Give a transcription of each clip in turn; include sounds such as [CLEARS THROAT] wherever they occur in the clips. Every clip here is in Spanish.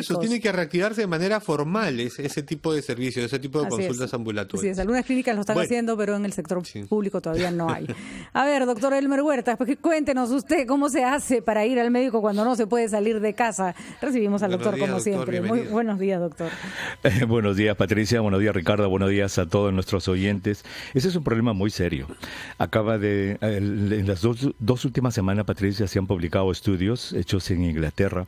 eso, tiene que reactivarse de manera formal ese, tipo de servicios, ese tipo de consultas ambulatorias. Sí, algunas clínicas lo están haciendo, pero en el sector público todavía no hay. [LAUGHS] A ver, doctor Elmer Huertas, pues, cuéntenos usted cómo se hace para ir al médico cuando no se puede salir de casa. Recibimos al doctor como siempre. Muy buenos días, doctor. [LAUGHS] Eh, buenos días, Patricia. Buenos días, Ricardo. Buenos días a todos nuestros oyentes. Ese es un problema muy serio. Acaba de, en las dos, dos últimas semanas, Patricia, se han publicado estudios hechos en Inglaterra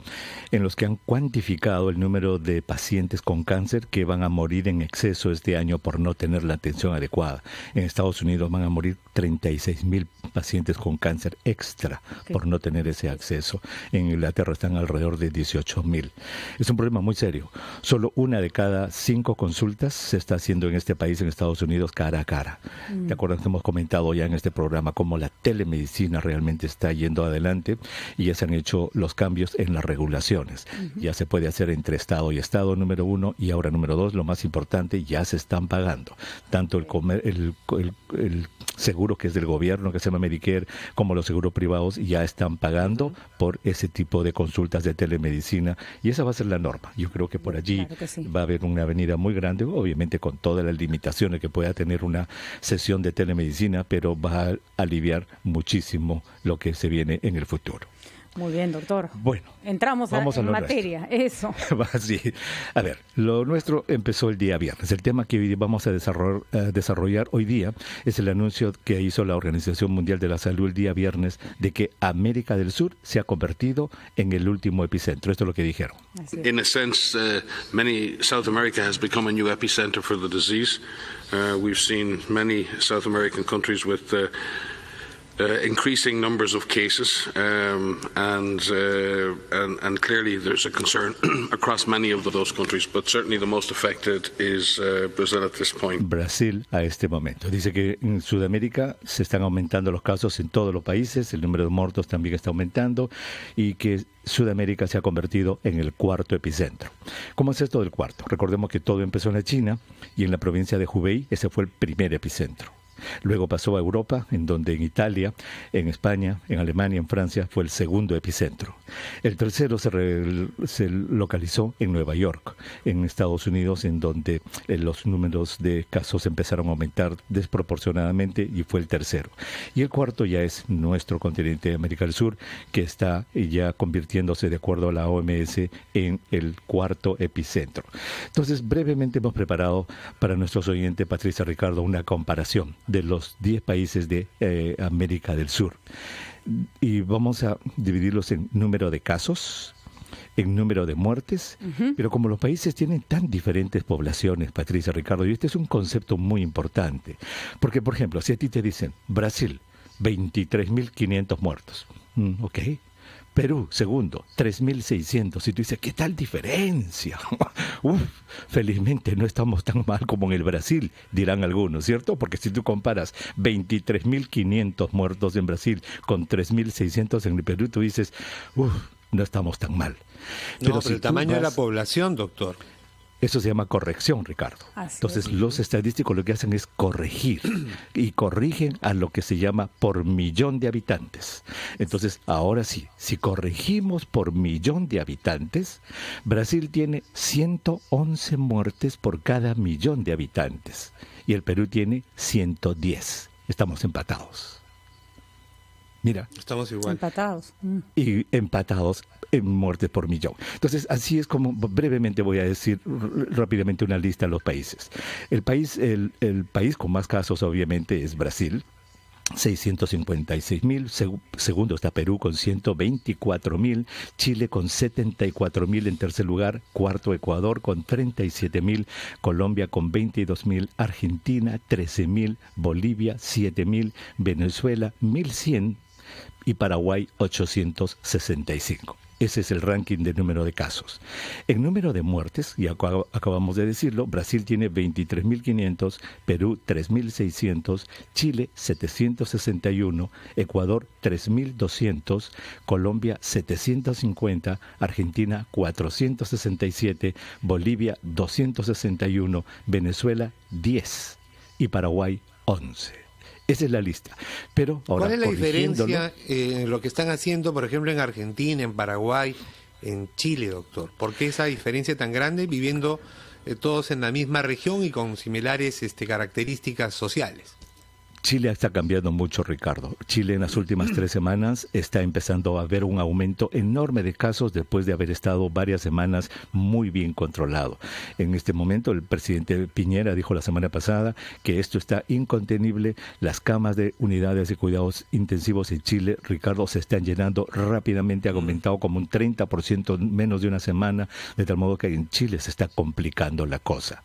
en los que han cuantificado el número de pacientes con cáncer que van a morir en exceso este año por no tener la atención adecuada. En Estados Unidos van a morir 36 mil pacientes con cáncer extra por no tener ese acceso. En Inglaterra están alrededor de 18 mil. Es un problema muy serio. Solo una de cada cinco consultas se está haciendo en este país, en Estados Unidos, cara a cara. Mm. De acuerdo, hemos comentado ya en este programa cómo la telemedicina realmente está yendo adelante y ya se han hecho los cambios en las regulaciones? Ya se puede ser entre Estado y Estado, número uno, y ahora número dos, lo más importante, ya se están pagando. Tanto el, el, seguro que es del gobierno, que se llama Medicare, como los seguros privados, ya están pagando por ese tipo de consultas de telemedicina. Y esa va a ser la norma. Yo creo que por allí va a haber una avenida muy grande, obviamente con todas las limitaciones que pueda tener una sesión de telemedicina, pero va a aliviar muchísimo lo que se viene en el futuro. Muy bien, doctor. Bueno, entramos a, la materia, eso. [LAUGHS] A ver, lo nuestro empezó el día viernes. El tema que vamos a eh, desarrollar, hoy día es el anuncio que hizo la Organización Mundial de la Salud el día viernes de que América del Sur se ha convertido en el último epicentro. Esto es lo que dijeron. Eh, many South America has become a new epicenter for the disease. Eh, we've seen many South American countries with Uh, increasing numbers of cases, um, uh, and, and, a concern [CLEARS THROAT] across many of those countries, but certainly the most affected is uh, at this point. Brasil a este momento. Dice que en Sudamérica se están aumentando los casos en todos los países, el número de muertos también está aumentando y que Sudamérica se ha convertido en el cuarto epicentro. ¿Cómo es esto del cuarto? Recordemos que todo empezó en la China y en la provincia de Hubei ese fue el primer epicentro. Luego pasó a Europa, en donde en Italia, en España, en Alemania, en Francia fue el segundo epicentro. El tercero se, localizó en Nueva York, en Estados Unidos, en donde eh, los números de casos empezaron a aumentar desproporcionadamente y fue el tercero. Y el cuarto ya es nuestro continente de América del Sur, que está ya convirtiéndose, de acuerdo a la OMS, en el cuarto epicentro. Entonces, brevemente hemos preparado para nuestros oyentes, Patricia Ricardo, una comparación de los 10 países de eh, América del Sur y vamos a dividirlos en número de casos, en número de muertes, pero como los países tienen tan diferentes poblaciones, Patricia, Ricardo, y este es un concepto muy importante, porque por ejemplo, si a ti te dicen Brasil, 23.500 muertos, mm, ok, Perú, segundo, 3.600. Y tú dices, ¿qué tal diferencia? [LAUGHS] Uf, felizmente no estamos tan mal como en el Brasil, dirán algunos, ¿cierto? Porque si tú comparas 23.500 muertos en Brasil con 3.600 en el Perú, tú dices, uff, no estamos tan mal. Pero el tamaño de la población, doctor. Eso se llama corrección, Ricardo. Entonces, los estadísticos lo que hacen es corregir [CLEARS THROAT] y corrigen a lo que se llama por millón de habitantes. Entonces, ahora sí, si corregimos por millón de habitantes, Brasil tiene 111 muertes por cada millón de habitantes y el Perú tiene 110. Estamos empatados. Mira. Estamos igual. Empatados. Mm. Y empatados en muertes por millón. Entonces, así es como brevemente voy a decir rápidamente una lista de los países. El país, el, el país con más casos, obviamente, es Brasil. 656 mil, segundo está Perú con 124 mil, Chile con 74 mil en tercer lugar, cuarto Ecuador con 37 mil, Colombia con 22 mil, Argentina 13 mil, Bolivia 7 mil, Venezuela 1100 y Paraguay 865. Ese es el ranking de número de casos. En número de muertes, y acabamos de decirlo, Brasil tiene 23.500, Perú 3.600, Chile 761, Ecuador 3.200, Colombia 750, Argentina 467, Bolivia 261, Venezuela 10 y Paraguay 11. Esa es la lista. Pero ¿Cuál es la diferencia en lo que están haciendo, por ejemplo, en Argentina, en Paraguay, en Chile, doctor? ¿Por qué esa diferencia tan grande viviendo eh, todos en la misma región y con similares este, características sociales? Chile está cambiando mucho, Ricardo. Chile en las últimas tres semanas está empezando a ver un aumento enorme de casos después de haber estado varias semanas muy bien controlado. En este momento, el presidente Piñera dijo la semana pasada que esto está incontenible. Las camas de unidades de cuidados intensivos en Chile, Ricardo, se están llenando rápidamente, ha aumentado como un 30% menos de una semana, de tal modo que en Chile se está complicando la cosa.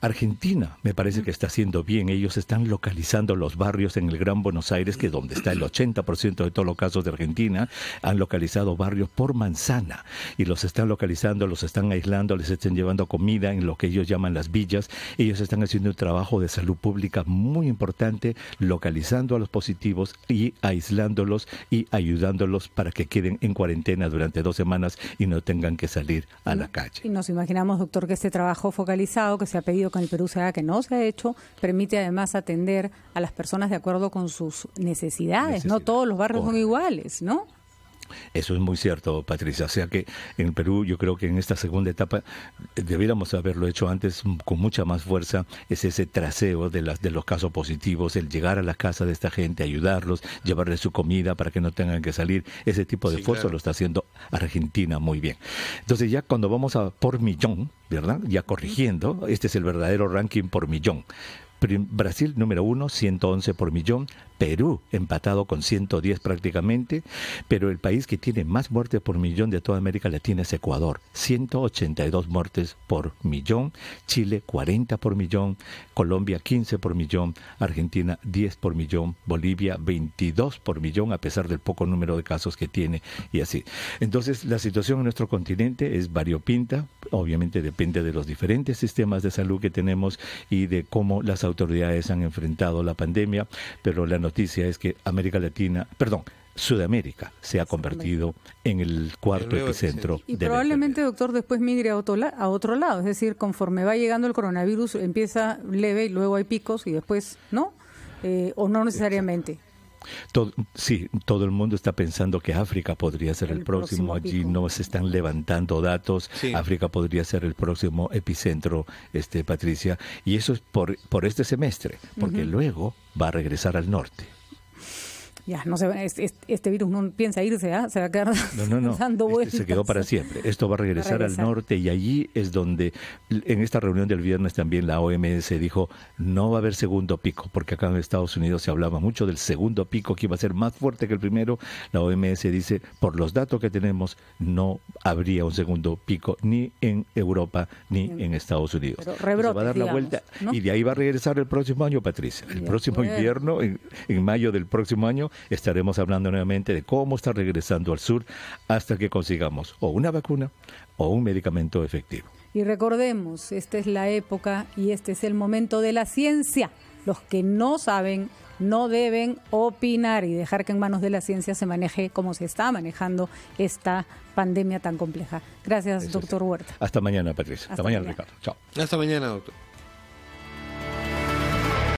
Argentina me parece que está haciendo bien, ellos están localizando los barrios en el Gran Buenos Aires, que es donde está el 80% de todos los casos de Argentina, han localizado barrios por manzana y los están localizando, los están aislando, les están llevando comida en lo que ellos llaman las villas. Ellos están haciendo un trabajo de salud pública muy importante, localizando a los positivos y aislándolos y ayudándolos para que queden en cuarentena durante dos semanas y no tengan que salir a la calle. Y nos imaginamos, doctor, que este trabajo focalizado que se ha pedido que el Perú se que no se ha hecho, permite además atender a las personas personas de acuerdo con sus necesidades, no todos los barrios son iguales, ¿no? Eso es muy cierto, Patricia. O sea que en Perú yo creo que en esta segunda etapa eh, debiéramos haberlo hecho antes con mucha más fuerza. Es ese traseo de, las, de los casos positivos, el llegar a la casa de esta gente, ayudarlos, llevarles su comida para que no tengan que salir. Ese tipo de esfuerzo lo está haciendo Argentina muy bien. Entonces ya cuando vamos a por millón, ¿verdad? Ya corrigiendo, este es el verdadero ranking por millón. Brasil número uno, 111 por millón. Perú, empatado con 110 prácticamente, pero el país que tiene más muertes por millón de toda América Latina es Ecuador, 182 muertes por millón, Chile 40 por millón, Colombia 15 por millón, Argentina 10 por millón, Bolivia 22 por millón, a pesar del poco número de casos que tiene y así. Entonces, la situación en nuestro continente es variopinta, obviamente depende de los diferentes sistemas de salud que tenemos y de cómo las autoridades han enfrentado la pandemia, pero la noticia es que América Latina, perdón, Sudamérica se ha convertido en el cuarto epicentro. Y probablemente, doctor, después migre a otro, a otro lado. Es decir, conforme va llegando el coronavirus, empieza leve y luego hay picos y después, ¿no? Eh, o no necesariamente sí, todo el mundo está pensando que África podría ser el, próximo. Allí no se están levantando datos. África podría ser el próximo epicentro, este, Patricia. Y eso es por, este semestre, porque luego va a regresar al norte. Ya, no se, este, virus no piensa irse, ¿ah? se va a quedar no, no, no. [LAUGHS] Este se quedó para siempre. Esto va a regresar, al norte y allí es donde, en esta reunión del viernes también la OMS dijo, no va a haber segundo pico, porque acá en Estados Unidos se hablaba mucho del segundo pico que iba a ser más fuerte que el primero. La OMS dice, por los datos que tenemos, no habría un segundo pico ni en Europa ni en, Estados Unidos. va a dar la vuelta y de ahí va a regresar el próximo año, Patricia. El próximo invierno, en mayo del próximo año, estaremos hablando nuevamente de cómo está regresando al sur hasta que consigamos o una vacuna o un medicamento efectivo. Y recordemos, esta es la época y este es el momento de la ciencia. Los que no saben no deben opinar y dejar que en manos de la ciencia se maneje como se está manejando esta pandemia tan compleja. Gracias, doctor Huerta. Hasta mañana, Patricia. Hasta, mañana, mañana, Ricardo. Chao. Hasta mañana, doctor.